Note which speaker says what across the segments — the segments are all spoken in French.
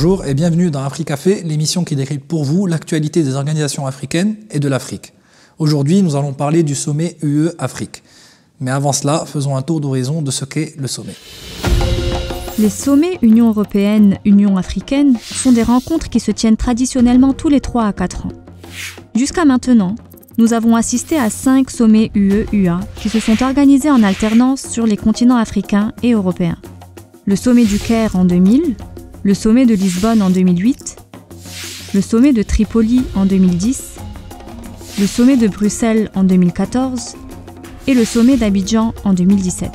Speaker 1: Bonjour et bienvenue dans Africafé, l'émission qui décrit pour vous l'actualité des organisations africaines et de l'Afrique. Aujourd'hui, nous allons parler du sommet UE-Afrique. Mais avant cela, faisons un tour d'horizon de ce qu'est le sommet.
Speaker 2: Les sommets Union européenne-Union africaine sont des rencontres qui se tiennent traditionnellement tous les 3 à 4 ans. Jusqu'à maintenant, nous avons assisté à 5 sommets UE-UA qui se sont organisés en alternance sur les continents africains et européens. Le sommet du Caire en 2000, le sommet de Lisbonne en 2008, le sommet de Tripoli en 2010, le sommet de Bruxelles en 2014 et le sommet d'Abidjan en 2017.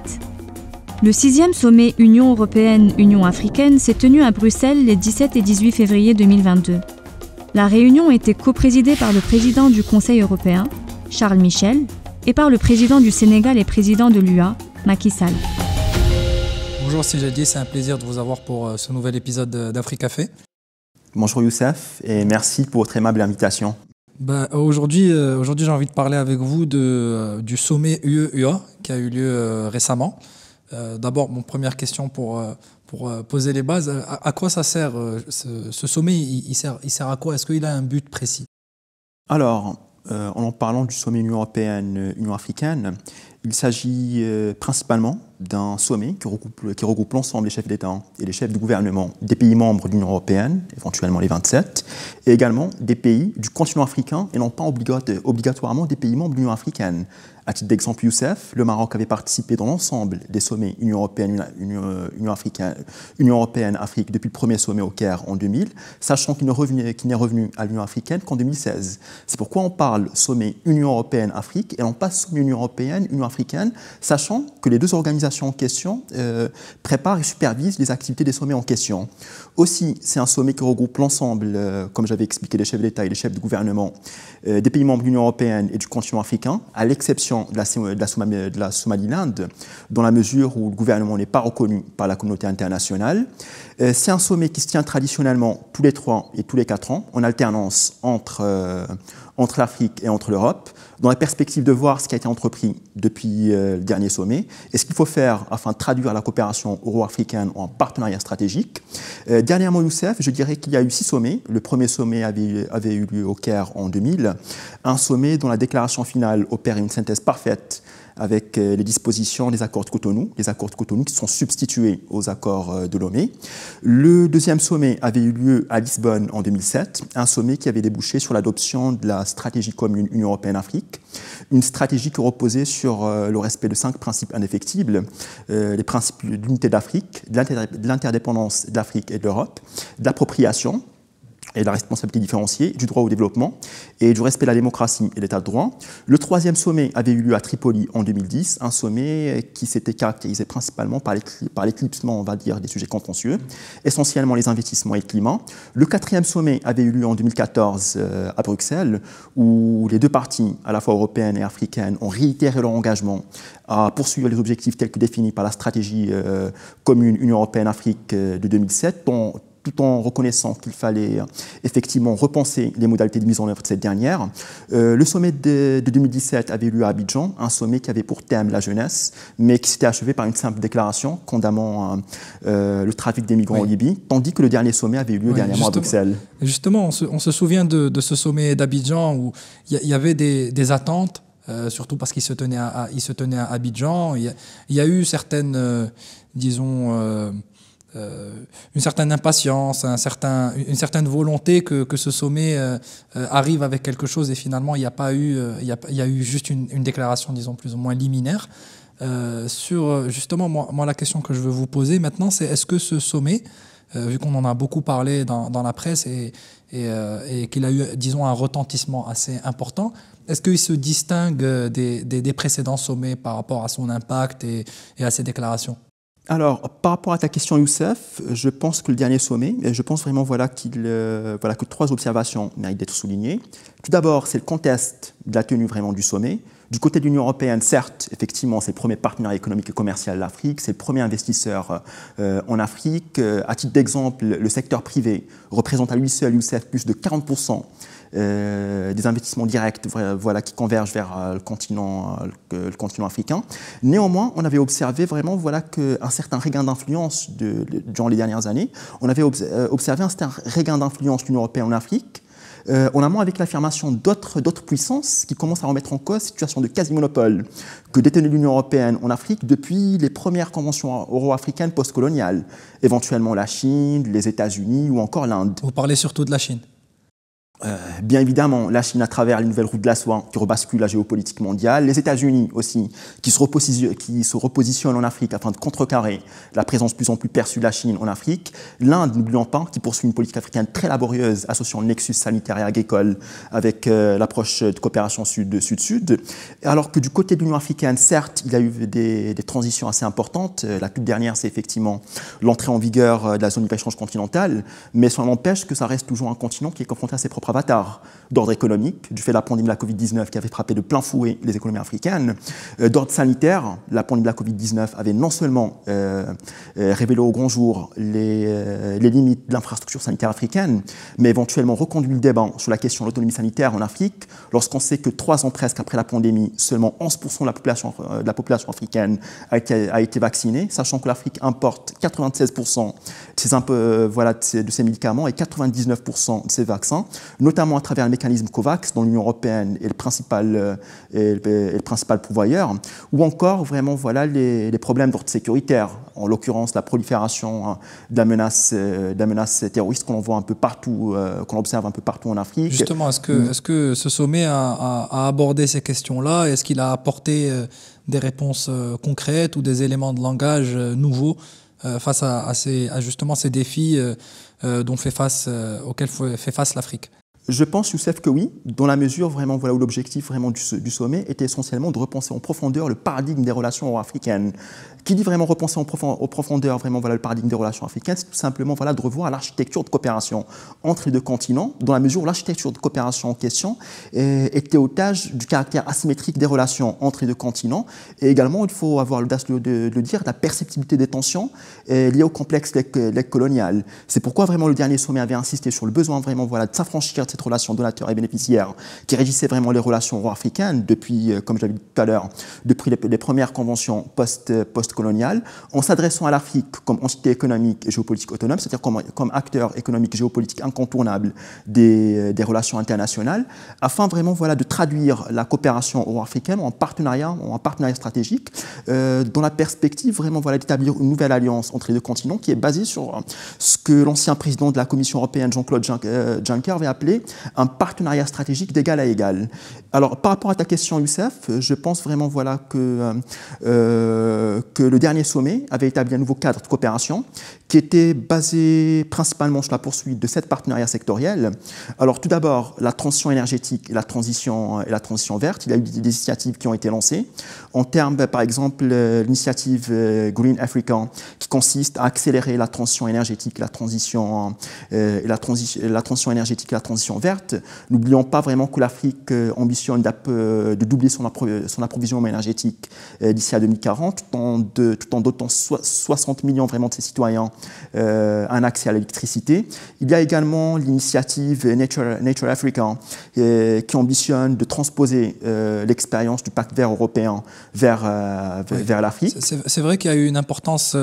Speaker 2: Le sixième sommet Union européenne-Union africaine s'est tenu à Bruxelles les 17 et 18 février 2022. La réunion était coprésidée par le président du Conseil européen, Charles Michel, et par le président du Sénégal et président de l'UA, Macky Sall.
Speaker 1: Bonjour Sylvie c'est un plaisir de vous avoir pour euh, ce nouvel épisode d'Afrique Café.
Speaker 2: Bonjour Youssef et merci pour votre aimable invitation.
Speaker 1: Bah, aujourd'hui, euh, aujourd'hui j'ai envie de parler avec vous euh, du sommet UE-UA qui a eu lieu récemment. D'abord, mon première question pour, poser les bases, à, quoi ça sert ce, sommet il, sert, il sert à quoi Est-ce qu'il a un but précis
Speaker 2: Alors, en parlant du sommet Union européenne-Union africaine, il s'agit principalement d'un sommet qui regroupe, qui regroupe l'ensemble des chefs d'État et des chefs de gouvernement des pays membres de l'Union européenne, éventuellement les 27, et également des pays du continent africain et non pas obligatoirement des pays membres de l'Union africaine. À titre d'exemple, Youssef, le Maroc avait participé dans l'ensemble des sommets Union européenne, africaine, Union européenne, Afrique depuis le premier sommet au Caire en 2000, sachant qu'il n'est revenu, revenu, à l'Union africaine qu'en 2016. C'est pourquoi on parle sommet Union européenne-Afrique et non pas sommet Union européenne-Union africaine, sachant que les deux organisations en question euh, prépare et supervise les activités des sommets en question. Aussi, c'est un sommet qui regroupe l'ensemble, euh, comme j'avais expliqué, les chefs d'État et les chefs de gouvernement euh, des pays membres de l'Union européenne et du continent africain, à l'exception de la, de la somalie linde dans la mesure où le gouvernement n'est pas reconnu par la communauté internationale. Euh, c'est un sommet qui se tient traditionnellement tous les trois et tous les quatre ans, en alternance entre, euh, l'Afrique et entre l'Europe, dans la perspective de voir ce qui a été entrepris depuis euh, le dernier sommet et ce qu'il faut faire afin de traduire la coopération euro-africaine en partenariat stratégique. dernièrement, Youssef, je dirais qu'il y a eu six sommets. Le premier sommet avait, avait eu lieu au Caire en 2000, un sommet dont la déclaration finale opère une synthèse parfaite avec euh, les dispositions des accords de Cotonou, les accords de Cotonou qui sont substitués aux accords euh, de Lomé. Le deuxième sommet avait eu lieu à Lisbonne en 2007, un sommet qui avait débouché sur l'adoption de la stratégie commune Union européenne-Afrique, une stratégie qui reposait sur euh, le respect de cinq principes indéfectibles, les principes d'unité d'Afrique, de l'interdépendance d'Afrique et de l'Europe, d'appropriation, et la responsabilité différenciée, du droit au développement et du respect de la démocratie et de l'état de droit. Le troisième sommet avait eu lieu à Tripoli en 2010, un sommet qui s'était caractérisé principalement par l'éclipsement, on va dire, des sujets contentieux, essentiellement les investissements et le climat. Le quatrième sommet avait eu lieu en 2014 euh, à Bruxelles, où les deux parties, à la fois européennes et africaines, ont réitéré leur engagement à poursuivre les objectifs tels que définis par la stratégie euh, commune Union européenne-Afrique euh, de 2007, dont tout en reconnaissant qu'il fallait euh, effectivement repenser les modalités de mise en œuvre de cette dernière. Euh, le sommet de, 2017 avait lieu à Abidjan, un sommet qui avait pour thème la jeunesse, mais qui s'était achevé par une simple déclaration condamnant euh, le trafic des migrants au en Libye, tandis que le dernier sommet avait eu lieu dernièrement à Bruxelles.
Speaker 1: Justement, on se, souvient de, ce sommet d'Abidjan où il y, avait des, attentes surtout parce qu'il se tenait à, il se tenait à Abidjan. Il y, a, eu certaines, disons, euh, une certaine impatience, un certain, une certaine volonté que, que ce sommet euh, euh, arrive avec quelque chose et finalement il n'y a pas eu, il y, a, y a eu juste une, une, déclaration, disons plus ou moins liminaire. sur justement, moi, moi, la question que je veux vous poser maintenant, c'est est-ce que ce sommet, vu qu'on en a beaucoup parlé dans, dans la presse et, et, et qu'il a eu, disons, un retentissement assez important, est-ce qu'il se distingue des, des, des, précédents sommets par rapport à son impact et, et à ses déclarations alors, par rapport à ta question,
Speaker 2: Youssef, je pense que le dernier sommet, je pense vraiment euh, que trois observations méritent d'être soulignées. Tout d'abord, c'est le contexte de la tenue vraiment du sommet. Du côté de l'Union européenne, certes, effectivement, c'est le premier partenaire économique et commercial de l'Afrique, c'est le premier investisseur euh, en Afrique. Euh, à titre d'exemple, le secteur privé représente à lui seul, plus de 40% euh, des investissements directs voilà, qui convergent vers le, continent, africain. Néanmoins, on avait observé vraiment voilà, un certain regain d'influence durant les dernières années. On avait observé un certain regain d'influence de l'Union européenne en Afrique on euh, en amont avec l'affirmation d'autres puissances qui commencent à remettre en cause la situation de quasi-monopole que détenait l'Union européenne en Afrique depuis les premières conventions euro-africaines post-coloniales, éventuellement la Chine, les États-Unis ou encore l'Inde.
Speaker 1: Vous parlez surtout de la Chine
Speaker 2: euh, bien évidemment, la Chine à travers les nouvelles routes de la soie qui rebascule la géopolitique mondiale, les États-Unis aussi qui se, repositionnent, qui se en Afrique afin de contrecarrer la présence de plus en plus perçue de la Chine en Afrique, l'Inde, n'oublions pas, qui poursuit une politique africaine très laborieuse associant le nexus sanitaire et agricole avec euh, l'approche de coopération sud-sud-sud, alors que du côté de l'Union africaine, certes, il y a eu des, transitions assez importantes, euh, la toute dernière c'est effectivement l'entrée en vigueur de la zone de échange continentale, mais ça n'empêche que ça reste toujours un continent qui est confronté à ses propres avatar d'ordre économique, du fait de la pandémie de la Covid-19 qui avait frappé de plein fouet les économies africaines, euh, d'ordre sanitaire, la pandémie de la Covid-19 avait non seulement euh, euh, révélé au grand jour les, limites de l'infrastructure sanitaire africaine, mais éventuellement reconduit le débat sur la question de l'autonomie sanitaire en Afrique, lorsqu'on sait que trois ans presque après la pandémie, seulement 11% de la population, la population africaine a été, vaccinée, sachant que l'Afrique importe 96% de voilà, de ses médicaments et 99% de ses vaccins, notamment à travers le mécanisme COVAX, dont l'Union européenne est le principal, euh, le, principal pourvoyeur, ou encore vraiment voilà, les, problèmes d'ordre sécuritaire, en l'occurrence la prolifération hein, de la menace, euh, de la menace terroriste qu'on voit un peu partout, euh, qu'on observe un peu partout en Afrique.
Speaker 1: Justement, est-ce que, mm. est-ce que ce sommet a, abordé ces questions-là Est-ce qu'il a apporté des réponses concrètes ou des éléments de langage nouveaux face à, ces, justement ces défis dont fait face, auxquels fait face l'Afrique
Speaker 2: je pense, Youssef, que oui, dans la mesure vraiment voilà, où l'objectif vraiment du, sommet était essentiellement de repenser en profondeur le paradigme des relations africaines. Qui dit vraiment repenser en, profondeur, vraiment voilà, le paradigme des relations africaines, c'est tout simplement voilà, de revoir l'architecture de coopération entre les deux continents, dans la mesure où l'architecture de coopération en question était otage du caractère asymétrique des relations entre les deux continents. Et également, il faut avoir l'audace de, de, le dire, la perceptibilité des tensions euh, liées au complexe colonial. C'est pourquoi vraiment le dernier sommet avait insisté sur le besoin vraiment voilà, de s'affranchir cette relation donateur et bénéficiaire qui régissait vraiment les relations africaines depuis, euh, comme j'avais dit tout à l'heure, depuis les, premières conventions euh, post-coloniales, en s'adressant à l'Afrique comme entité économique et géopolitique autonome, c'est-à-dire comme, acteur économique et géopolitique incontournable euh, des, relations internationales, afin vraiment voilà, de traduire la coopération euro-africaine en partenariat, en partenariat stratégique, dans la perspective vraiment voilà, d'établir une nouvelle alliance entre les deux continents qui est basée sur ce que l'ancien président de la Commission européenne, Jean-Claude Juncker, avait appelé un partenariat stratégique d'égal à égal. Alors, par rapport à ta question, Youssef, je pense vraiment voilà, que, euh, euh, que le dernier sommet avait établi un nouveau cadre de coopération qui était basé principalement sur la poursuite de sept partenariats sectoriels. Alors, tout d'abord, la transition énergétique et la transition, et la transition verte. Il y a eu des initiatives qui ont été lancées. En termes, par exemple, euh, l'initiative Green Africa, qui consiste à accélérer la transition énergétique, la transition, la transition énergétique, la transition verte. N'oublions pas vraiment que l'Afrique euh, ambitionne euh, de doubler son, approvisionnement énergétique euh, d'ici à 2040, tout en, de, tout en dotant 60 millions vraiment de ses citoyens euh, un accès à l'électricité. Il y a également l'initiative Nature, Africa hein, qui ambitionne de transposer l'expérience du pacte vert européen vers, vers, vers l'Afrique.
Speaker 1: C'est vrai qu'il y a eu une importance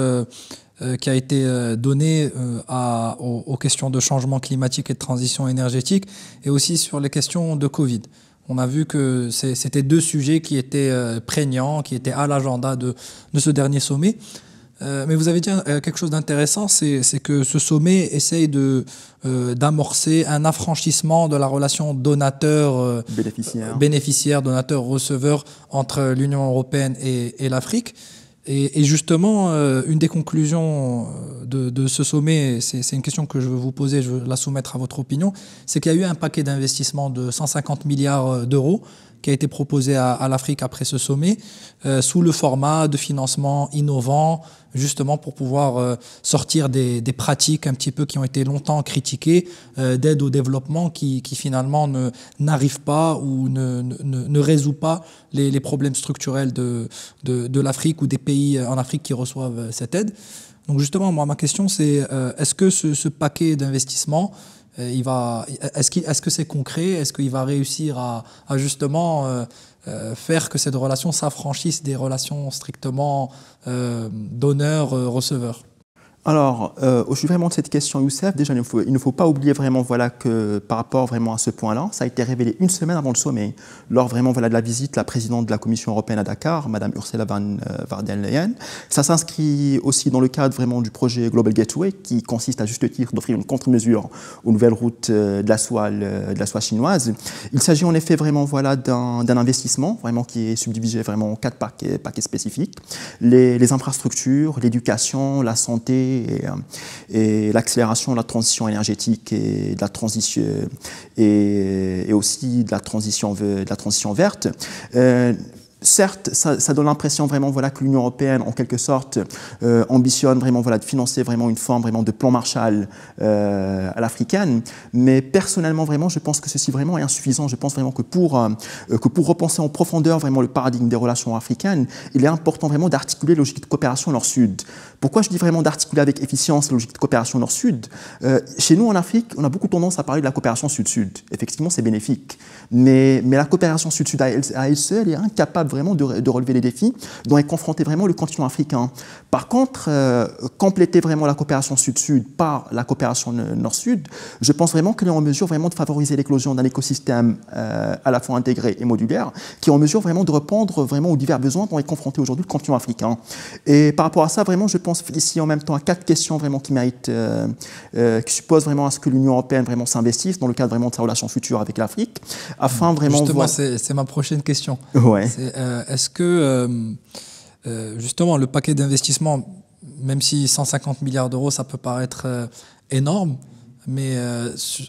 Speaker 1: euh, qui a été euh, donné euh, aux, questions de changement climatique et de transition énergétique, et aussi sur les questions de Covid. On a vu que c'était deux sujets qui étaient prégnants, qui étaient à l'agenda de, ce dernier sommet. mais vous avez dit quelque chose d'intéressant, c'est que ce sommet essaye d'amorcer un affranchissement de la relation donateur-bénéficiaire, bénéficiaire, donateur receveur entre l'Union européenne et l'Afrique. Et, justement, euh, une des conclusions euh, de, de ce sommet, c'est une question que je veux vous poser, je veux la soumettre à votre opinion, c'est qu'il y a eu un paquet d'investissements de 150 milliards euh, d'euros qui a été proposé à, l'Afrique après ce sommet, euh, sous le format de financement innovant, justement pour pouvoir euh, sortir des, pratiques un petit peu qui ont été longtemps critiquées, euh, d'aide au développement qui, finalement ne, n'arrive pas ou ne, résout pas les, problèmes structurels de, de, l'Afrique ou des pays en Afrique qui reçoivent cette aide. Donc justement, moi, ma question, c'est est-ce que ce, ce paquet d'investissements euh, il va, est-ce, est-ce que c'est concret Est-ce qu'il va réussir à, justement euh, euh, faire que cette relation s'affranchisse des relations strictement euh, donneur-receveur
Speaker 2: alors, euh, au sujet vraiment de cette question, Youssef, déjà, il ne, faut, il ne faut, pas oublier vraiment voilà, que par rapport vraiment à ce point-là, ça a été révélé une semaine avant le sommet, lors vraiment voilà, de la visite de la présidente de la Commission européenne à Dakar, Mme Ursula euh, von der Leyen. Ça s'inscrit aussi dans le cadre vraiment du projet Global Gateway, qui consiste à juste titre d'offrir une contre-mesure aux nouvelles routes euh, de la soie, de la soie chinoise. Il s'agit en effet vraiment voilà, d'un investissement vraiment qui est subdivisé vraiment en quatre paquets, spécifiques. Les, les infrastructures, l'éducation, la santé, euh, et, l'accélération de la transition énergétique et la transition et, aussi de la transition, de la transition verte. Euh, certes, ça, ça donne l'impression vraiment voilà, que l'Union européenne, en quelque sorte, euh, ambitionne vraiment voilà, de financer vraiment une forme vraiment de plan Marshall euh, à l'africaine. Mais personnellement, vraiment, je pense que ceci vraiment est insuffisant. Je pense vraiment que pour, euh, que pour repenser en profondeur vraiment le paradigme des relations africaines, il est important vraiment d'articuler la logique de coopération nord-sud. Pourquoi je dis vraiment d'articuler avec efficience la logique de coopération nord-sud euh, Chez nous, en Afrique, on a beaucoup tendance à parler de la coopération sud-sud. Effectivement, c'est bénéfique. Mais, mais la coopération sud-sud à elle seule est incapable vraiment de, relever les défis dont est confronté vraiment le continent africain. Par contre, euh, compléter vraiment la coopération sud-sud par la coopération nord-sud, je pense vraiment qu'elle est en mesure vraiment de favoriser l'éclosion d'un écosystème euh, à la fois intégré et modulaire, qui est en mesure vraiment de répondre vraiment aux divers besoins dont est confronté aujourd'hui le continent africain. Et par rapport à ça, vraiment, je pense ici en même temps à quatre questions vraiment qui méritent, euh, qui supposent vraiment à ce que l'Union européenne vraiment s'investisse dans le cadre vraiment de sa relation future avec l'Afrique, afin vraiment. Justement, c'est
Speaker 1: ma prochaine question. Ouais. Euh, est-ce que euh, euh, justement le paquet d'investissement, même si 150 milliards d'euros, ça peut paraître énorme, mais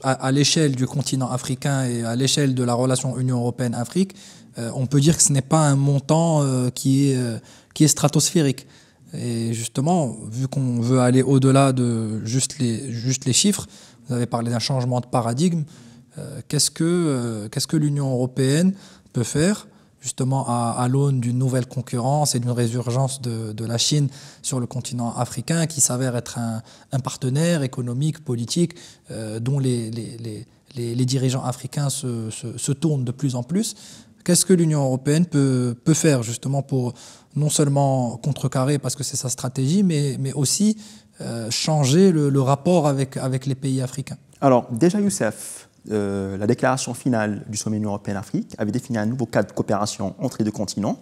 Speaker 1: à, l'échelle du continent africain et à l'échelle de la relation Union européenne-Afrique, on peut dire que ce n'est pas un montant qui, est, qui est stratosphérique. Et justement, vu qu'on veut aller au-delà de juste les, les chiffres, vous avez parlé d'un changement de paradigme, quest qu'est-ce que l'Union européenne peut faire justement à, l'aune d'une nouvelle concurrence et d'une résurgence de, la Chine sur le continent africain, qui s'avère être un, partenaire économique, politique, euh, dont les, dirigeants africains se, tournent de plus en plus. Qu'est-ce que l'Union européenne peut, faire justement pour non seulement contrecarrer, parce que c'est sa stratégie, mais, aussi euh, changer le, rapport avec, avec les pays africains
Speaker 2: Alors déjà, Youssef, euh, la déclaration finale du sommet Union européenne-Afrique avait défini un nouveau cadre de coopération entre les deux continents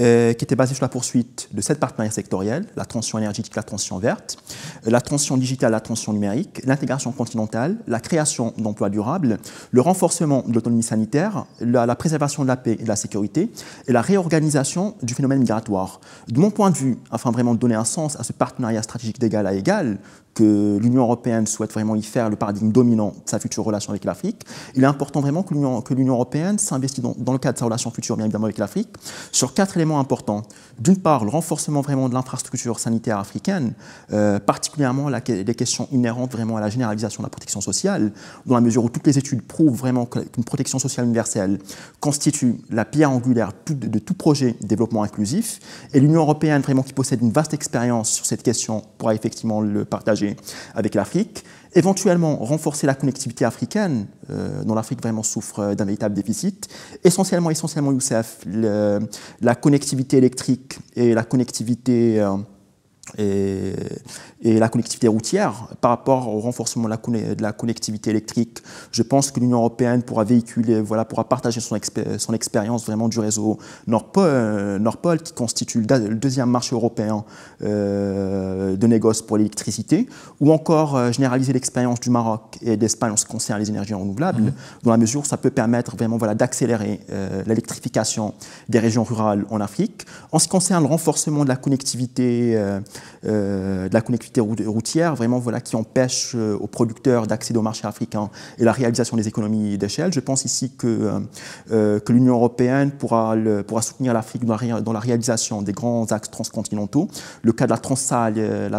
Speaker 2: euh, qui était basée sur la poursuite de sept partenariats sectoriels, la transition énergétique, la transition verte, euh, la transition digitale, la transition numérique, l'intégration continentale, la création d'emplois durables, le renforcement de l'autonomie sanitaire, la, préservation de la paix et de la sécurité, et la réorganisation du phénomène migratoire. De mon point de vue, afin vraiment de donner un sens à ce partenariat stratégique d'égal à égal, que l'Union européenne souhaite vraiment y faire le paradigme dominant de sa future relation avec l'Afrique, il est important vraiment que l'Union européenne s'investisse dans, dans, le cadre de sa relation future, bien évidemment, avec l'Afrique, sur quatre important important. D'une part, le renforcement vraiment de l'infrastructure sanitaire africaine, euh, particulièrement les questions inhérentes vraiment à la généralisation de la protection sociale, dans la mesure où toutes les études prouvent vraiment qu'une protection sociale universelle constitue la pierre angulaire de tout projet de développement inclusif. Et l'Union européenne, vraiment, qui possède une vaste expérience sur cette question, pourra effectivement le partager avec l'Afrique. Éventuellement, renforcer la connectivité africaine, euh, dont l'Afrique vraiment souffre d'un véritable déficit. Essentiellement, essentiellement, Youssef, le, la connectivité électrique et la connectivité euh, et, la connectivité routière par rapport au renforcement de la, de la connectivité électrique. Je pense que l'Union européenne pourra véhiculer, voilà, pourra partager son, son expérience vraiment du réseau Nordpol, euh, qui constitue le, deuxième marché européen euh, de négoce pour l'électricité, ou encore euh, généraliser l'expérience du Maroc et d'Espagne en ce qui concerne les énergies renouvelables, mmh. dans la mesure où ça peut permettre vraiment voilà, d'accélérer euh, l'électrification des régions rurales en Afrique. En ce qui concerne le renforcement de la connectivité euh, de la connectivité routière, vraiment voilà, qui empêche euh, aux producteurs d'accéder au marché africain et la réalisation des économies d'échelle. Je pense ici que, euh, que l'Union européenne pourra, le, pourra soutenir l'Afrique dans, la, dans, la réalisation des grands axes transcontinentaux, le cas de la, transsaharienne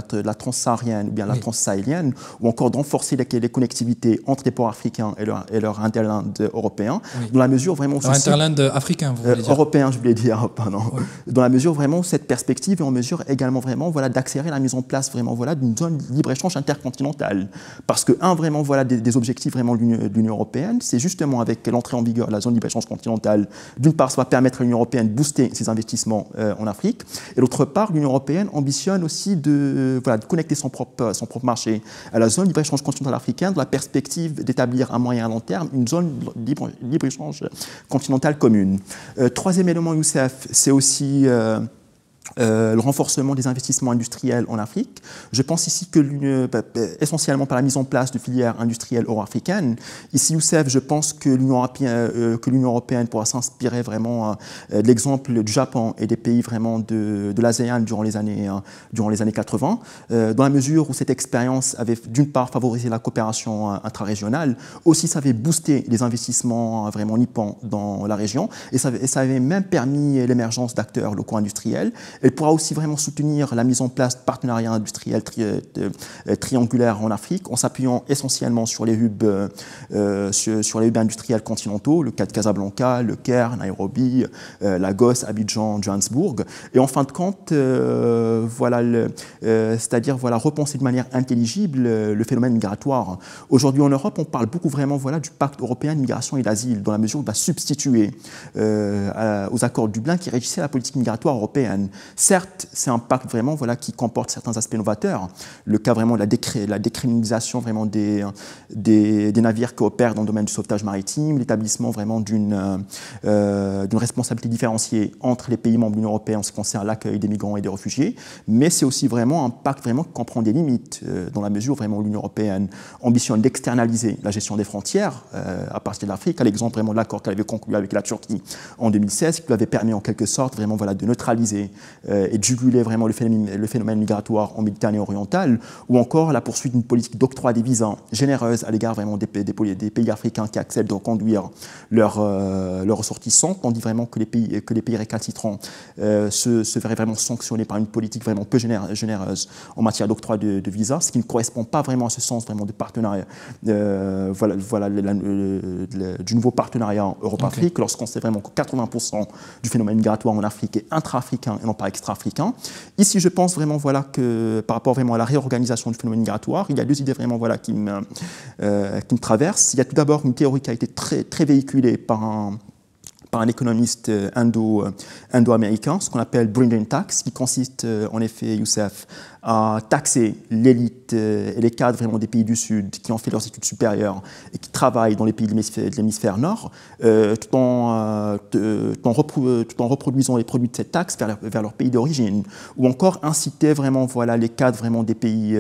Speaker 2: la, ou bien la transsahélienne, ou encore de renforcer les, connectivités entre les ports africains et leur, et interland européen, dans la mesure vraiment... interland
Speaker 1: africain, vous voulez dire
Speaker 2: Européen, je voulais dire, Dans la mesure vraiment cette perspective est en mesure également vraiment voilà, d'accélérer la mise en place vraiment voilà, d'une zone libre-échange intercontinentale. Parce que, un, vraiment, voilà, des, objectifs vraiment de l'Union européenne, c'est justement avec l'entrée en vigueur de la zone libre-échange continentale, d'une part, ça va permettre à l'Union européenne de booster ses investissements euh, en Afrique, et d'autre part, l'Union européenne ambitionne aussi de, euh, voilà, de connecter son propre, euh, son propre marché à la zone libre-échange continentale africaine dans la perspective d'établir à moyen et à long terme une zone libre-échange continentale commune. troisième élément, Youssef, c'est aussi... Euh, le renforcement des investissements industriels en Afrique. Je pense ici que bah, bah, essentiellement par la mise en place de filières industrielles euro-africaines. Ici, Youssef, je pense que l'Union européenne, européenne pourra s'inspirer vraiment euh, de l'exemple du Japon et des pays vraiment de, de l'ASEAN durant les années euh, durant les années 80, dans la mesure où cette expérience avait d'une part favorisé la coopération intra-régionale, aussi ça avait boosté les investissements vraiment nippons dans la région et ça, avait même permis l'émergence d'acteurs locaux industriels elle pourra aussi vraiment soutenir la mise en place de partenariats industriels euh, euh, triangulaires en Afrique en s'appuyant essentiellement sur les hubs, euh, sur, les hubs industriels continentaux, le cas de Casablanca, le Caire, Nairobi, Lagos, Abidjan, Johannesburg. Et en fin de compte, voilà, c'est-à-dire voilà, repenser de manière intelligible le phénomène migratoire. Aujourd'hui en Europe, on parle beaucoup vraiment voilà, du pacte européen de migration et d'asile, dans la mesure où il va substituer aux accords de Dublin qui régissaient la politique migratoire européenne. Certes, c'est un pacte vraiment voilà, qui comporte certains aspects novateurs, le cas vraiment de la, décriminalisation vraiment des, des, navires qui opèrent dans le domaine du sauvetage maritime, l'établissement vraiment euh, euh, d'une responsabilité différenciée entre les pays membres de l'Union européenne en ce qui concerne l'accueil des migrants et des réfugiés, mais c'est aussi vraiment un pacte vraiment qui comprend des limites, euh, dans la mesure vraiment l'Union européenne ambitionne d'externaliser la gestion des frontières à partir de l'Afrique, à l'exemple vraiment de l'accord qu'elle avait conclu avec la Turquie en 2016, qui lui avait permis en quelque sorte vraiment voilà, de neutraliser euh, et juguler vraiment le phénomène, le phénomène migratoire en Méditerranée orientale, ou encore la poursuite d'une politique d'octroi des visas généreuse à l'égard vraiment des, des, pays africains qui acceptent de conduire leurs euh, leur ressortissants, tandis vraiment que les pays, que les pays récalcitrants euh, se, verraient vraiment sanctionnés par une politique vraiment peu généreuse en matière d'octroi de, de visas, ce qui ne correspond pas vraiment à ce sens vraiment de partenariat, voilà, voilà du nouveau partenariat Europe-Afrique, lorsqu'on sait vraiment que 80% du phénomène migratoire en Afrique est intra-africain et non pas extra-africain. Ici, je pense vraiment voilà, que par rapport vraiment à la réorganisation du phénomène migratoire, il y a deux idées vraiment voilà, qui, me, euh, qui me traversent. Il y a tout d'abord une théorie qui a été très, très véhiculée par un, par un économiste euh, euh, indo-américain, ce qu'on appelle Brendan Tax, qui consiste en effet, Youssef, à taxer l'élite euh, et les cadres vraiment des pays du Sud qui ont fait leurs études supérieures et qui travaillent dans les pays de l'hémisphère nord, euh, tout, en, euh, tout, en reproduisant les produits de cette taxe vers, leur, pays d'origine, ou encore inciter vraiment voilà, les cadres vraiment des pays,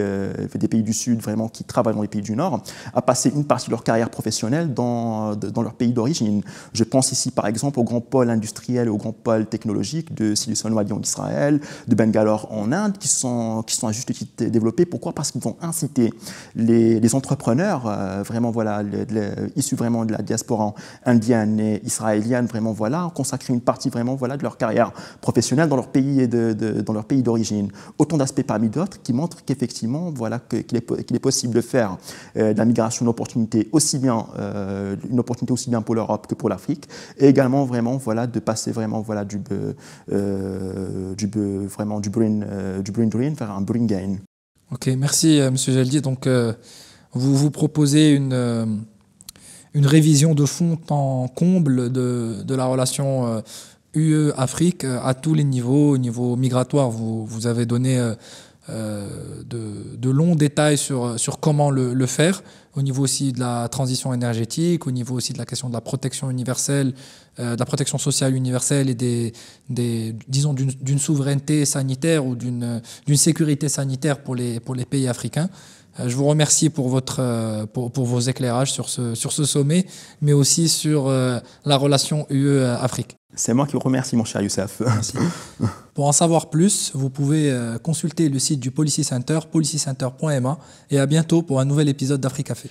Speaker 2: des pays du Sud vraiment qui travaillent dans les pays du Nord à passer une partie de leur carrière professionnelle dans, leur pays d'origine. Je pense ici par exemple au grand pôle industriel et au grand pôle technologique de Silicon Valley en Israël, de Bangalore en Inde, qui sont qui qui sont à juste titre développés. Pourquoi Parce qu'ils vont inciter les, entrepreneurs, euh, vraiment voilà, issus vraiment de la diaspora indienne et israélienne, vraiment voilà, consacrer une partie vraiment voilà de leur carrière professionnelle dans leur pays et de, dans leur pays d'origine. Autant d'aspects parmi d'autres qui montrent qu'effectivement voilà qu'il est, qu'il est, possible de faire euh, de la migration une opportunité aussi bien euh, une opportunité aussi bien pour l'Europe que pour l'Afrique et également vraiment voilà de passer vraiment voilà du du vraiment du brain du brain drain vers un Bringain.
Speaker 1: Ok, merci euh, Monsieur Jaldi. Donc euh, vous vous proposez une, euh, une révision de fond en comble de, de la relation UE-Afrique à tous les niveaux, au niveau migratoire. Vous, vous avez donné euh, de, de, longs détails sur, sur comment le, le, faire, au niveau aussi de la transition énergétique, au niveau aussi de la question de la protection universelle, euh, de la protection sociale universelle et des, des disons d'une souveraineté sanitaire ou d'une sécurité sanitaire pour les, pour les pays africains. Euh, je vous remercie pour, votre, pour, pour, vos éclairages sur ce, sur ce sommet, mais aussi sur la relation UE-Afrique. C'est moi qui vous remercie, mon cher Youssef. Pour en savoir plus, vous pouvez euh, consulter le site du Policy Center, policycenter.ma, et à bientôt pour un nouvel épisode d'Afrique Café.